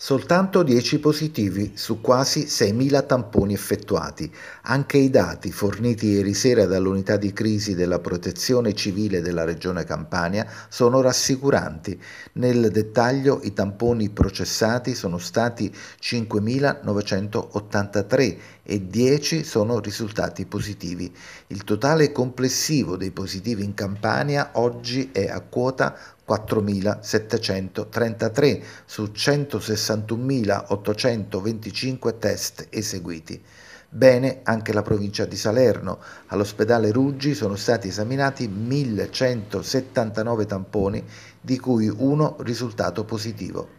Soltanto 10 positivi su quasi 6.000 tamponi effettuati. Anche i dati forniti ieri sera dall'unità di crisi della protezione civile della regione Campania sono rassicuranti. Nel dettaglio i tamponi processati sono stati 5.983 e 10 sono risultati positivi. Il totale complessivo dei positivi in Campania oggi è a quota 4.733 su 161.825 test eseguiti. Bene anche la provincia di Salerno. All'ospedale Ruggi sono stati esaminati 1.179 tamponi, di cui uno risultato positivo.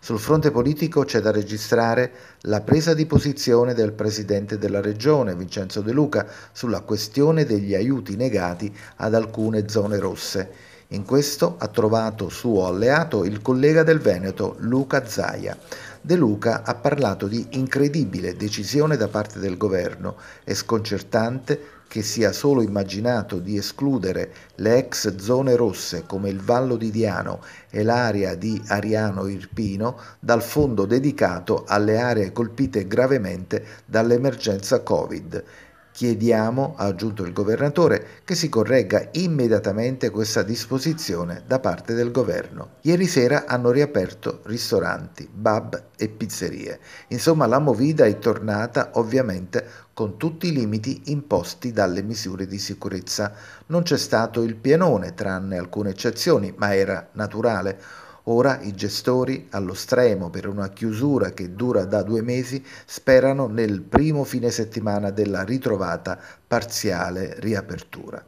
Sul fronte politico c'è da registrare la presa di posizione del Presidente della Regione, Vincenzo De Luca, sulla questione degli aiuti negati ad alcune zone rosse. In questo ha trovato suo alleato il collega del Veneto Luca Zaia. De Luca ha parlato di incredibile decisione da parte del governo e sconcertante che sia solo immaginato di escludere le ex zone rosse come il Vallo di Diano e l'area di Ariano Irpino dal fondo dedicato alle aree colpite gravemente dall'emergenza Covid Chiediamo, ha aggiunto il governatore, che si corregga immediatamente questa disposizione da parte del governo. Ieri sera hanno riaperto ristoranti, pub e pizzerie. Insomma, la movida è tornata ovviamente con tutti i limiti imposti dalle misure di sicurezza. Non c'è stato il pienone, tranne alcune eccezioni, ma era naturale Ora i gestori, allo stremo per una chiusura che dura da due mesi, sperano nel primo fine settimana della ritrovata parziale riapertura,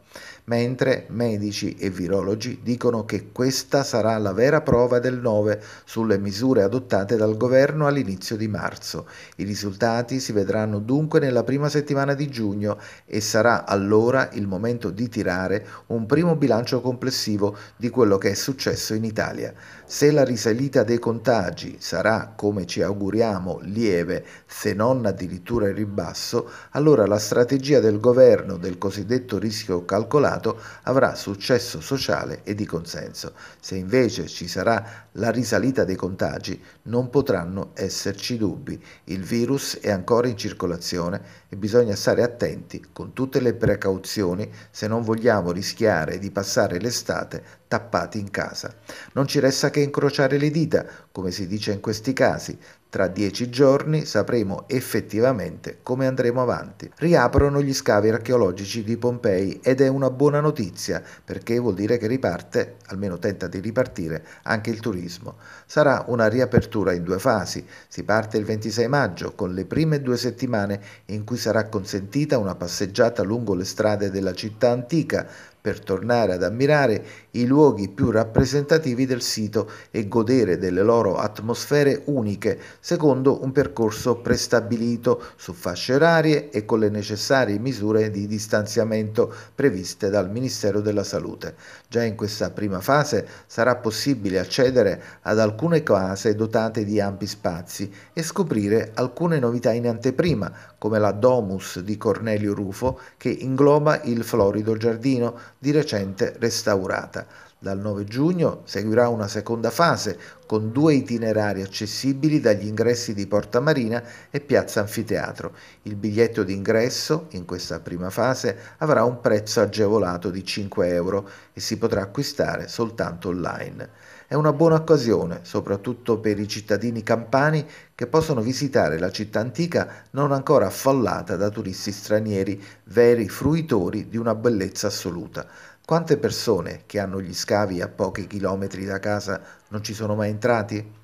mentre medici e virologi dicono che questa sarà la vera prova del 9 sulle misure adottate dal governo all'inizio di marzo. I risultati si vedranno dunque nella prima settimana di giugno e sarà allora il momento di tirare un primo bilancio complessivo di quello che è successo in Italia. Se la risalita dei contagi sarà, come ci auguriamo, lieve, se non addirittura in ribasso, allora la strategia del governo governo del cosiddetto rischio calcolato avrà successo sociale e di consenso. Se invece ci sarà la risalita dei contagi, non potranno esserci dubbi. Il virus è ancora in circolazione e bisogna stare attenti con tutte le precauzioni se non vogliamo rischiare di passare l'estate tappati in casa. Non ci resta che incrociare le dita, come si dice in questi casi, tra dieci giorni sapremo effettivamente come andremo avanti. Riaprono gli scavi archeologici di Pompei ed è una buona notizia perché vuol dire che riparte, almeno tenta di ripartire, anche il turismo. Sarà una riapertura in due fasi. Si parte il 26 maggio con le prime due settimane in cui sarà consentita una passeggiata lungo le strade della città antica per tornare ad ammirare i luoghi più rappresentativi del sito e godere delle loro atmosfere uniche secondo un percorso prestabilito su fasce orarie e con le necessarie misure di distanziamento previste dal Ministero della Salute. Già in questa prima fase sarà possibile accedere ad alcune case dotate di ampi spazi e scoprire alcune novità in anteprima, come la Domus di Cornelio Rufo che ingloba il florido giardino di recente restaurata. Dal 9 giugno seguirà una seconda fase con due itinerari accessibili dagli ingressi di Porta Marina e Piazza Anfiteatro. Il biglietto d'ingresso in questa prima fase avrà un prezzo agevolato di 5 euro e si potrà acquistare soltanto online. È una buona occasione, soprattutto per i cittadini campani che possono visitare la città antica non ancora affollata da turisti stranieri, veri fruitori di una bellezza assoluta. Quante persone che hanno gli scavi a pochi chilometri da casa non ci sono mai entrati?